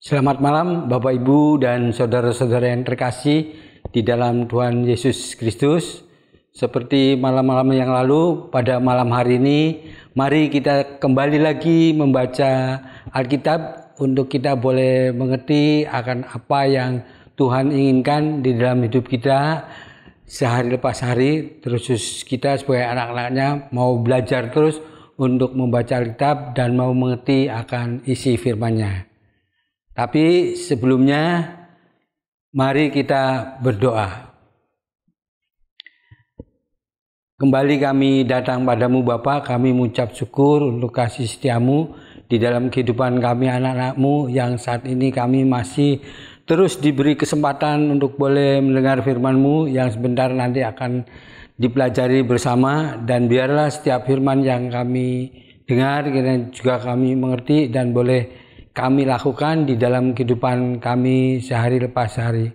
Selamat malam Bapak Ibu dan saudara-saudara yang terkasih di dalam Tuhan Yesus Kristus. Seperti malam-malam yang lalu, pada malam hari ini Mari kita kembali lagi membaca Alkitab untuk kita boleh mengerti akan apa yang Tuhan inginkan di dalam hidup kita sehari lepas hari terus kita sebagai anak-anaknya mau belajar terus untuk membaca Alkitab dan mau mengerti akan isi firman-Nya. Tapi sebelumnya mari kita berdoa. Kembali kami datang padamu Bapa, kami mengucap syukur untuk kasih setiamu di dalam kehidupan kami anak-anakmu yang saat ini kami masih terus diberi kesempatan untuk boleh mendengar firmanmu yang sebentar nanti akan dipelajari bersama dan biarlah setiap firman yang kami dengar kiranya juga kami mengerti dan boleh kami lakukan di dalam kehidupan kami sehari lepas hari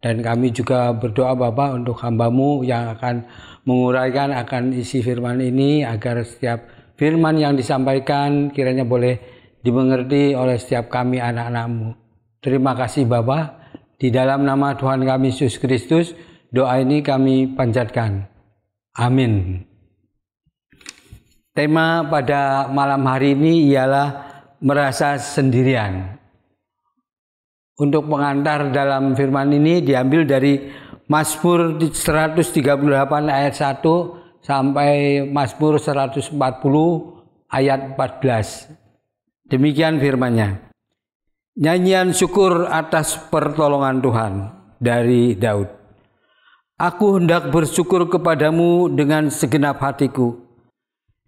Dan kami juga berdoa Bapak untuk hambamu yang akan menguraikan akan isi firman ini agar setiap firman yang disampaikan kiranya boleh dimengerti oleh setiap kami anak-anakmu. Terima kasih Bapa. Di dalam nama Tuhan kami Yesus Kristus, doa ini kami panjatkan. Amin. Tema pada malam hari ini ialah merasa sendirian. Untuk pengantar dalam firman ini diambil dari Masmur 138 ayat 1 sampai Masmur 140 ayat 14. Demikian firmannya. Nyanyian syukur atas pertolongan Tuhan dari Daud. Aku hendak bersyukur kepadamu dengan segenap hatiku.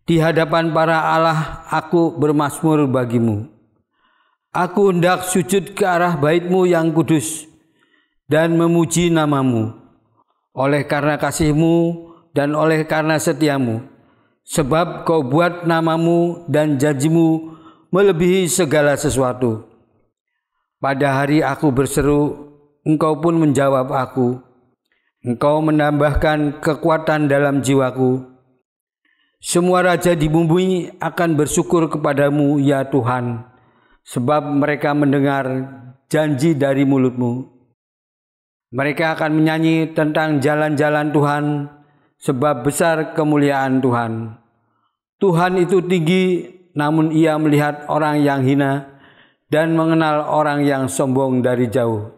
Di hadapan para Allah aku bermasmur bagimu. Aku hendak sujud ke arah baitmu yang kudus dan memuji namamu oleh karena kasihmu dan oleh karena setiamu sebab kau buat namamu dan janjimu melebihi segala sesuatu pada hari aku berseru engkau pun menjawab aku engkau menambahkan kekuatan dalam jiwaku semua raja di bumi akan bersyukur kepadamu ya Tuhan sebab mereka mendengar janji dari mulutmu mereka akan menyanyi tentang jalan-jalan Tuhan, sebab besar kemuliaan Tuhan. Tuhan itu tinggi, namun Ia melihat orang yang hina dan mengenal orang yang sombong dari jauh.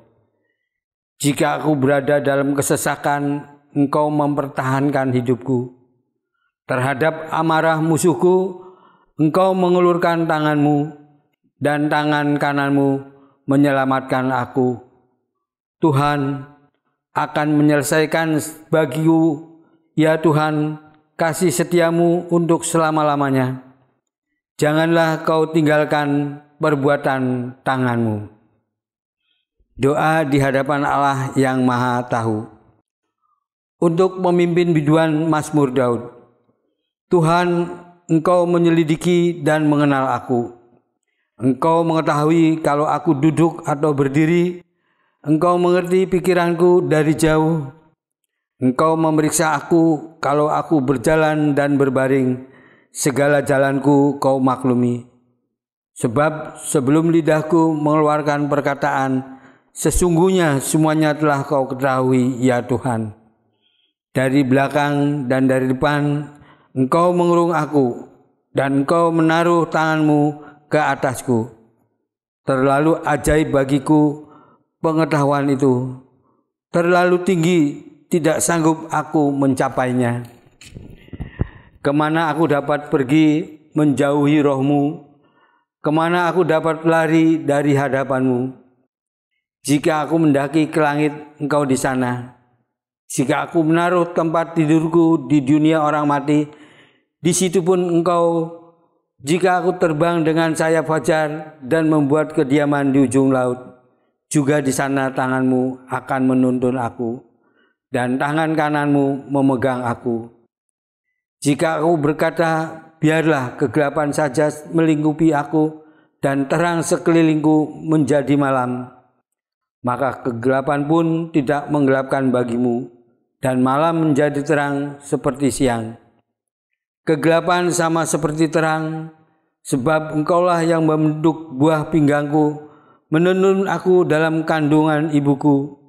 Jika aku berada dalam kesesakan, Engkau mempertahankan hidupku. Terhadap amarah musuhku, Engkau mengulurkan tanganmu, dan tangan kananmu menyelamatkan aku. Tuhan akan menyelesaikan bagiku, ya Tuhan, kasih setiamu untuk selama-lamanya. Janganlah kau tinggalkan perbuatan tanganmu. Doa di hadapan Allah yang Maha Tahu. Untuk memimpin biduan Mazmur Daud. Tuhan, Engkau menyelidiki dan mengenal aku. Engkau mengetahui kalau aku duduk atau berdiri, Engkau mengerti pikiranku dari jauh. Engkau memeriksa aku kalau aku berjalan dan berbaring. Segala jalanku kau maklumi. Sebab sebelum lidahku mengeluarkan perkataan, sesungguhnya semuanya telah kau ketahui, ya Tuhan. Dari belakang dan dari depan, engkau mengurung aku, dan engkau menaruh tanganmu ke atasku. Terlalu ajaib bagiku pengetahuan itu terlalu tinggi, tidak sanggup aku mencapainya. Kemana aku dapat pergi menjauhi rohmu? Kemana aku dapat lari dari hadapanmu? Jika aku mendaki ke langit, engkau di sana. Jika aku menaruh tempat tidurku di dunia orang mati, di situ pun engkau jika aku terbang dengan sayap fajar dan membuat kediaman di ujung laut, juga di sana tanganmu akan menuntun aku dan tangan kananmu memegang aku. Jika aku berkata, biarlah kegelapan saja melingkupi aku dan terang sekelilingku menjadi malam, maka kegelapan pun tidak menggelapkan bagimu dan malam menjadi terang seperti siang. Kegelapan sama seperti terang, sebab engkaulah yang membentuk buah pinggangku menenun aku dalam kandungan ibuku.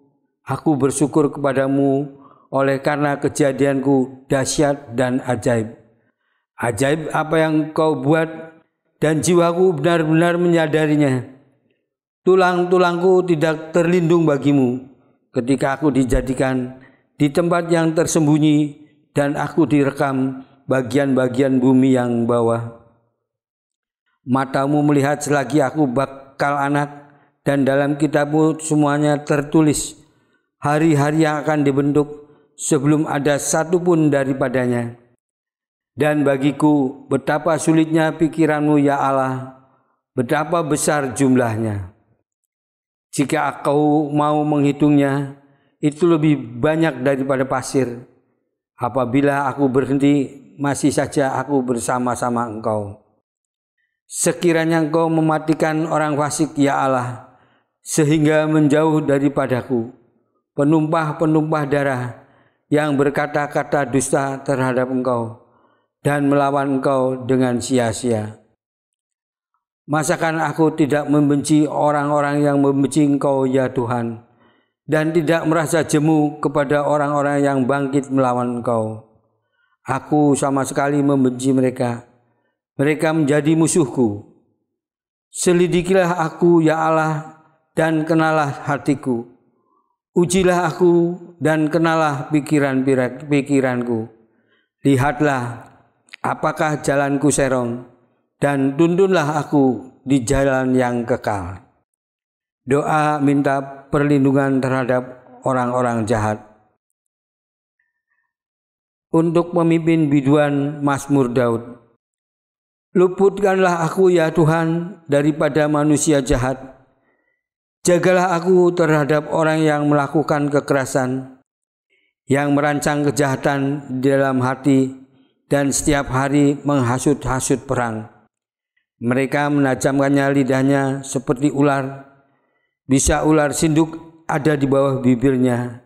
Aku bersyukur kepadamu oleh karena kejadianku dahsyat dan ajaib. Ajaib apa yang kau buat dan jiwaku benar-benar menyadarinya. Tulang-tulangku tidak terlindung bagimu ketika aku dijadikan di tempat yang tersembunyi dan aku direkam bagian-bagian bumi yang bawah. Matamu melihat selagi aku bakal anak dan dalam kitabmu semuanya tertulis hari-hari yang akan dibentuk sebelum ada satu pun daripadanya. Dan bagiku betapa sulitnya pikiranmu ya Allah, betapa besar jumlahnya. Jika kau mau menghitungnya, itu lebih banyak daripada pasir. Apabila aku berhenti, masih saja aku bersama-sama engkau. Sekiranya engkau mematikan orang fasik ya Allah, sehingga menjauh daripadaku penumpah-penumpah darah yang berkata-kata dusta terhadap engkau dan melawan engkau dengan sia-sia. Masakan aku tidak membenci orang-orang yang membenci engkau ya Tuhan dan tidak merasa jemu kepada orang-orang yang bangkit melawan engkau. Aku sama sekali membenci mereka. Mereka menjadi musuhku. Selidikilah aku ya Allah dan kenalah hatiku. Ujilah aku dan kenalah pikiran pikiranku. Lihatlah apakah jalanku serong dan tuntunlah aku di jalan yang kekal. Doa minta perlindungan terhadap orang-orang jahat. Untuk memimpin biduan Mazmur Daud. Luputkanlah aku ya Tuhan daripada manusia jahat Jagalah aku terhadap orang yang melakukan kekerasan, yang merancang kejahatan di dalam hati, dan setiap hari menghasut-hasut perang. Mereka menajamkannya lidahnya seperti ular. Bisa ular sinduk ada di bawah bibirnya.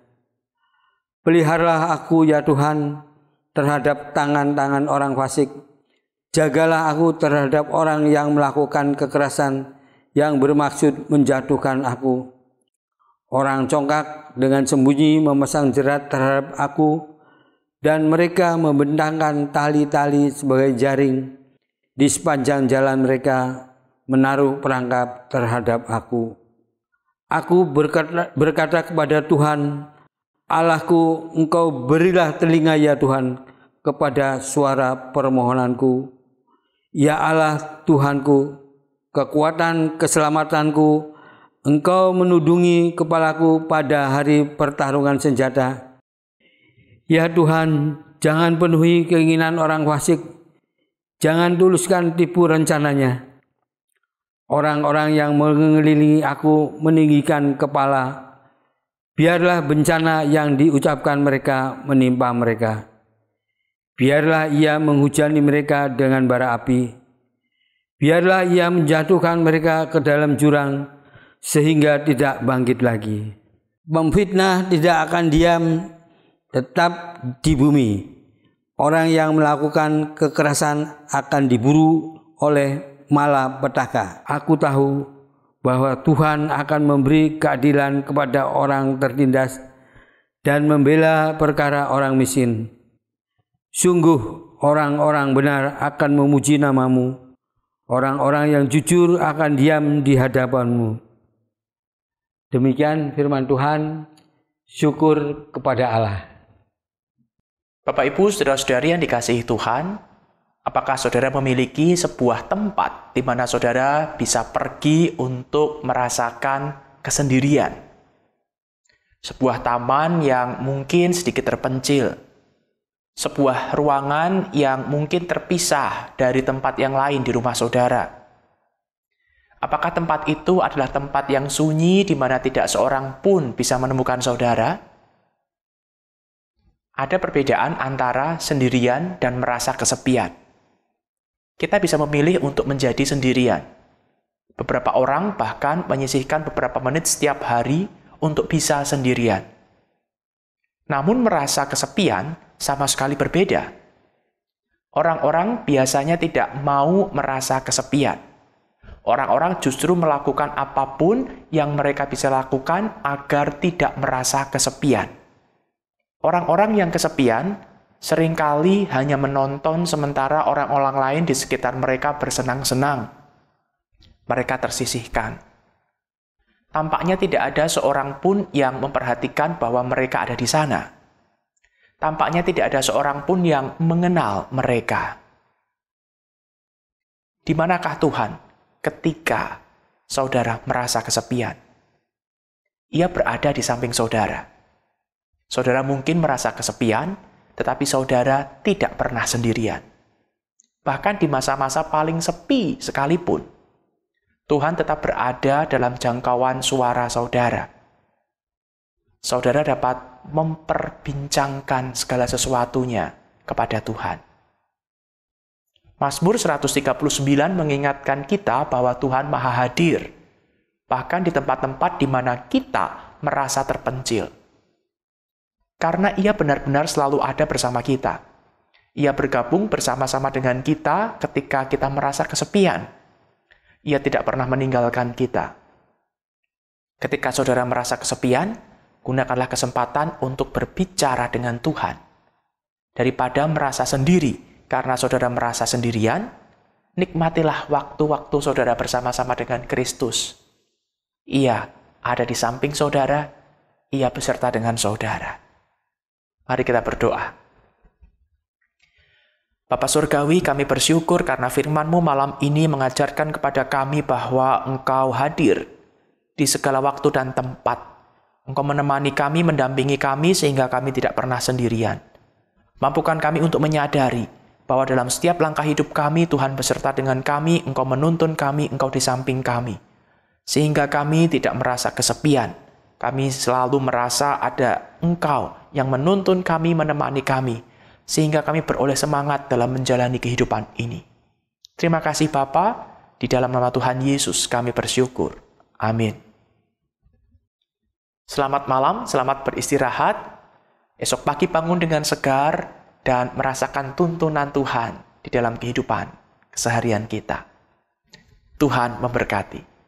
Peliharalah aku ya Tuhan terhadap tangan-tangan orang fasik. Jagalah aku terhadap orang yang melakukan kekerasan yang bermaksud menjatuhkan aku. Orang congkak dengan sembunyi memasang jerat terhadap aku dan mereka membentangkan tali-tali sebagai jaring di sepanjang jalan mereka menaruh perangkap terhadap aku. Aku berkata, berkata kepada Tuhan, Allahku, engkau berilah telinga ya Tuhan kepada suara permohonanku. Ya Allah Tuhanku, kekuatan keselamatanku, engkau menudungi kepalaku pada hari pertarungan senjata. Ya Tuhan, jangan penuhi keinginan orang wasik, jangan tuluskan tipu rencananya. Orang-orang yang mengelilingi aku meninggikan kepala, biarlah bencana yang diucapkan mereka menimpa mereka. Biarlah ia menghujani mereka dengan bara api Biarlah ia menjatuhkan mereka ke dalam jurang sehingga tidak bangkit lagi. Memfitnah tidak akan diam tetap di bumi. Orang yang melakukan kekerasan akan diburu oleh malapetaka. Aku tahu bahwa Tuhan akan memberi keadilan kepada orang tertindas dan membela perkara orang miskin. Sungguh orang-orang benar akan memuji namamu Orang-orang yang jujur akan diam di hadapanmu. Demikian firman Tuhan, syukur kepada Allah. Bapak Ibu, saudara-saudari yang dikasihi Tuhan, apakah saudara memiliki sebuah tempat di mana saudara bisa pergi untuk merasakan kesendirian? Sebuah taman yang mungkin sedikit terpencil, sebuah ruangan yang mungkin terpisah dari tempat yang lain di rumah saudara. Apakah tempat itu adalah tempat yang sunyi di mana tidak seorang pun bisa menemukan saudara? Ada perbedaan antara sendirian dan merasa kesepian. Kita bisa memilih untuk menjadi sendirian. Beberapa orang bahkan menyisihkan beberapa menit setiap hari untuk bisa sendirian namun merasa kesepian sama sekali berbeda. Orang-orang biasanya tidak mau merasa kesepian. Orang-orang justru melakukan apapun yang mereka bisa lakukan agar tidak merasa kesepian. Orang-orang yang kesepian seringkali hanya menonton sementara orang-orang lain di sekitar mereka bersenang-senang. Mereka tersisihkan. Tampaknya tidak ada seorang pun yang memperhatikan bahwa mereka ada di sana. Tampaknya tidak ada seorang pun yang mengenal mereka. Di manakah Tuhan ketika saudara merasa kesepian? Ia berada di samping saudara. Saudara mungkin merasa kesepian, tetapi saudara tidak pernah sendirian. Bahkan di masa-masa paling sepi sekalipun, Tuhan tetap berada dalam jangkauan suara saudara. Saudara dapat memperbincangkan segala sesuatunya kepada Tuhan. Mazmur 139 mengingatkan kita bahwa Tuhan maha hadir, bahkan di tempat-tempat di mana kita merasa terpencil. Karena ia benar-benar selalu ada bersama kita. Ia bergabung bersama-sama dengan kita ketika kita merasa kesepian, ia tidak pernah meninggalkan kita. Ketika saudara merasa kesepian, gunakanlah kesempatan untuk berbicara dengan Tuhan. Daripada merasa sendiri karena saudara merasa sendirian, nikmatilah waktu-waktu saudara bersama-sama dengan Kristus. Ia ada di samping saudara, ia beserta dengan saudara. Mari kita berdoa. Bapa Surgawi, kami bersyukur karena firman-Mu malam ini mengajarkan kepada kami bahwa Engkau hadir di segala waktu dan tempat. Engkau menemani kami, mendampingi kami, sehingga kami tidak pernah sendirian. Mampukan kami untuk menyadari bahwa dalam setiap langkah hidup kami, Tuhan beserta dengan kami, Engkau menuntun kami, Engkau di samping kami. Sehingga kami tidak merasa kesepian. Kami selalu merasa ada Engkau yang menuntun kami, menemani kami, sehingga kami beroleh semangat dalam menjalani kehidupan ini. Terima kasih Bapa, di dalam nama Tuhan Yesus kami bersyukur. Amin. Selamat malam, selamat beristirahat. Esok pagi bangun dengan segar dan merasakan tuntunan Tuhan di dalam kehidupan keseharian kita. Tuhan memberkati.